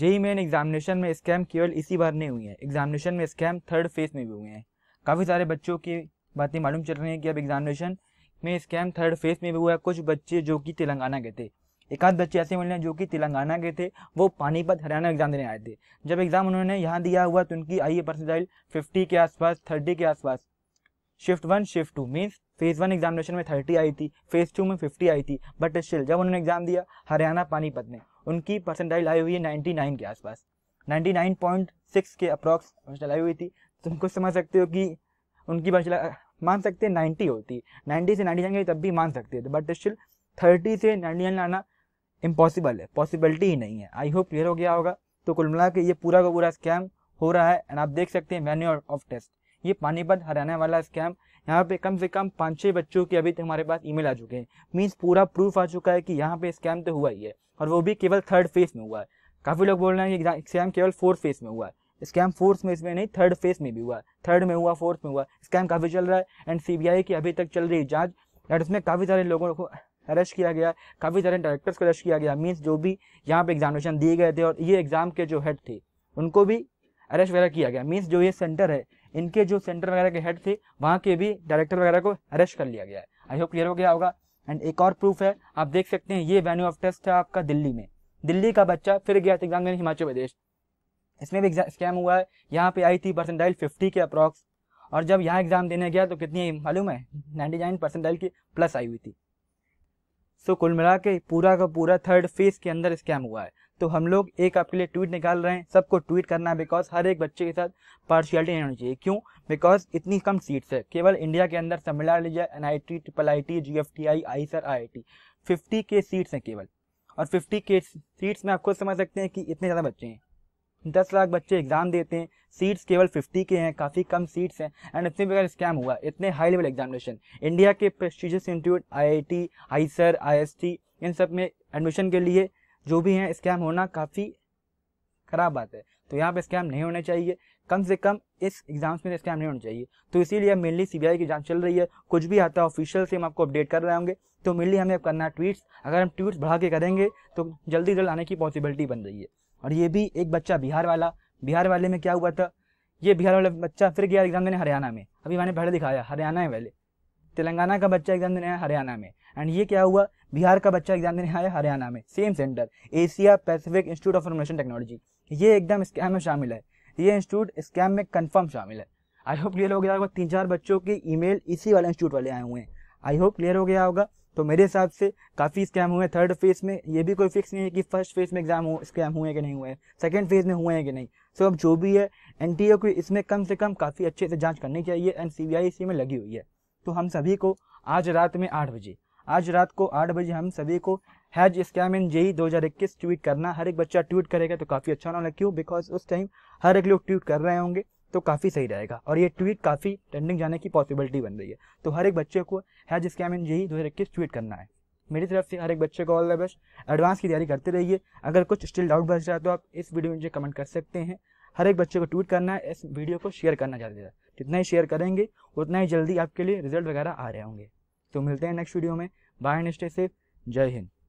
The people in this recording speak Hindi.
जेई मेन एग्जामिनेशन में स्कैम केवल इसी बार नहीं हुई है एग्जामिनेशन में स्कैम थर्ड फेज में भी हुए हैं काफ़ी सारे बच्चों की बातें मालूम चल रही हैं कि अब एग्जामिनेशन में स्कैम थर्ड फेज में भी हुआ है कुछ बच्चे जो कि तेलंगाना गए थे एक आध बच्चे ऐसे मिले जो कि तेलंगाना गए थे वो पानीपत हरियाणा एग्जाम देने आए थे जब एग्ज़ाम उन्होंने यहाँ दिया हुआ तो उनकी आई ए परसेंटाइल फिफ्टी के आसपास थर्टी के आसपास shift one shift two means phase one examination में थर्टी आई थी फेज टू में फिफ्टी आई थी बट स्टिल जब उन्होंने एग्जाम दिया हरियाणा पानीपत में उनकी परसेंटाइल आई हुई है नाइन्टी नाइन के आसपास नाइन्टी नाइन पॉइंट सिक्स के अप्रॉक्स परसेंटाइल आई हुई थी तुम कुछ समझ सकते हो कि उनकी परसेंटाइल मान सकते हैं नाइन्टी होती है नाइन्टी से नाइन्टी नाइन तब भी मान सकते थे बट स्टिल थर्टी से नाइन्टी नाइन लाना इम्पॉसिबल है पॉसिबिलिटी ही नहीं है आई होप क्लियर हो गया होगा तो कुल मिला के ये पूरा का पूरा स्कैम हो रहा है एंड आप देख सकते हैं मैन्यू ऑफ टेस्ट ये पानीपत हरियाणा वाला स्कैम यहाँ पे कम से कम पाँच छः बच्चों की अभी तक हमारे पास ईमेल आ चुके हैं मीन्स पूरा प्रूफ आ चुका है कि यहाँ पे स्कैम तो हुआ ही है और वो भी केवल थर्ड फेज में हुआ है काफ़ी लोग बोल रहे हैं कि स्कैम केवल फोर्थ फेज में हुआ है स्कैम फोर्थ में इसमें नहीं थर्ड फेज में भी हुआ थर्ड में हुआ फोर्थ में हुआ स्कैम काफ़ी चल रहा है एंड सी की अभी तक चल रही जाँच एंड उसमें काफ़ी सारे लोगों को अरेस्ट किया गया काफ़ी सारे डायरेक्टर्स को अरेस्ट किया गया मीन्स जो भी यहाँ पे एग्जामिनेशन दिए गए थे और ये एग्ज़ाम के जो हेड थे उनको भी अरेस्ट वगैरह किया गया मीन्स जो ये सेंटर है इनके जो सेंटर वगैरह के हेड थे वहाँ के भी डायरेक्टर वगैरह को अरेस्ट कर लिया गया है आई होप क्लियर हो गया होगा एंड एक और प्रूफ है आप देख सकते हैं ये वेन्यू ऑफ टेस्ट है आपका दिल्ली में दिल्ली का बच्चा फिर गया था एग्जाम हिमाचल प्रदेश इसमें भी स्कैम हुआ है यहाँ पे आई थी परसेंटाइल फिफ्टी के अप्रॉक्स और जब यहाँ एग्जाम देने गया तो कितनी मालूम है नाइन्टी नाइन परसेंटाइल की प्लस आई हुई थी सो कुल मिला के पूरा का पूरा थर्ड फेज के अंदर स्कैम हुआ है तो हम लोग एक आपके लिए ट्वीट निकाल रहे हैं सबको ट्वीट करना है बिकॉज हर एक बच्चे के साथ पार्शियलिटी नहीं होनी चाहिए क्यों बिकॉज इतनी कम सीट्स है केवल इंडिया के अंदर तमिलनाडु लीजिए N I T triple I T G F T I IISER I I T fifty के सीट्स हैं केवल और फिफ्टी के सीट्स में आप खुद समझ सकते हैं कि इतने ज़्यादा बच्चे हैं दस लाख बच्चे एग्ज़ाम देते हैं सीट्स केवल फिफ्टी के हैं काफ़ी कम सीट्स हैं एंड इतने बेकार स्कैम हुआ इतने हाई लेवल एग्जामिनेशन इंडिया के prestigious institute IIT IISER IST इन सब में एडमिशन के लिए जो भी हैं स्कैम होना काफ़ी ख़राब बात है तो यहाँ पर स्कैम नहीं होने चाहिए कम से कम इस एग्जाम्स में स्कैम तो नहीं होना चाहिए तो इसीलिए मेनली सीबीआई की जांच चल रही है कुछ भी आता है ऑफिशियल से हम आपको अपडेट कर रहे होंगे तो मेनली हमें अब करना है ट्वीट्स अगर हम ट्वीट्स बढ़ा के करेंगे तो जल्दी जल्द आने की पॉसिबिलिटी बन रही है और ये भी एक बच्चा बिहार वाला बिहार वाले में क्या हुआ था ये बिहार वाला बच्चा फिर गया एग्जाम देने हरियाणा में अभी मैंने पहले दिखाया हरियाणा वाले तेलंगाना का बच्चा एग्जाम देने आया हरियाणा में एंड ये क्या हुआ बिहार का बच्चा एग्जाम देने आया हरियाणा में same center Asia Pacific Institute of Information Technology ये एकदम स्कैम में शामिल है ये इंस्टीट्यूट स्कैम में कन्फर्म शामिल है आई होप क्लियर हो गया होगा तीन चार बच्चों के ईमेल इसी वाले इंस्टीट्यूट वाले आए हुए हैं आई होप क्लियर हो गया होगा तो मेरे हिसाब से काफ़ी स्कैम हुए थर्ड फेज़ में ये भी कोई फिक्स नहीं है कि फर्स्ट फेज़ में एग्जाम हो स्कैम हुए कि नहीं हुए सेकेंड फेज़ में हुए हैं कि नहीं सो अब जो भी है एन को इसमें कम से कम काफ़ी अच्छे से जाँच करनी चाहिए एंड सी इसी में लगी हुई है तो हम सभी को आज रात में आठ बजे आज रात को आठ बजे हम सभी को हैज स्कैम इन जेई इक्कीस ट्वीट करना हर एक बच्चा ट्वीट करेगा तो काफ़ी अच्छा ना लगे क्यों बिकॉज उस टाइम हर एक लोग ट्वीट कर रहे होंगे तो काफ़ी सही रहेगा और ये ट्वीट काफ़ी ट्रेंडिंग जाने की पॉसिबिलिटी बन रही है तो हर एक बच्चे को हैज स्कैम इन यही दो हज़ार इक्कीस ट्वीट करना है मेरी तरफ से हर एक बच्चे को ऑल द बेस्ट एडवांस की तैयारी करते रहिए अगर कुछ स्टिल डाउट बच रहा है तो आप इस वीडियो में मुझे कमेंट कर सकते हैं हर एक बच्चे को ट्वीट करना है इस वीडियो को शेयर करना चाहते हैं जितना ही शेयर करेंगे उतना ही जल्दी आपके लिए रिजल्ट वगैरह आ रहे होंगे तो मिलते हैं नेक्स्ट वीडियो में बाय एंड स्टे सेफ जय हिंद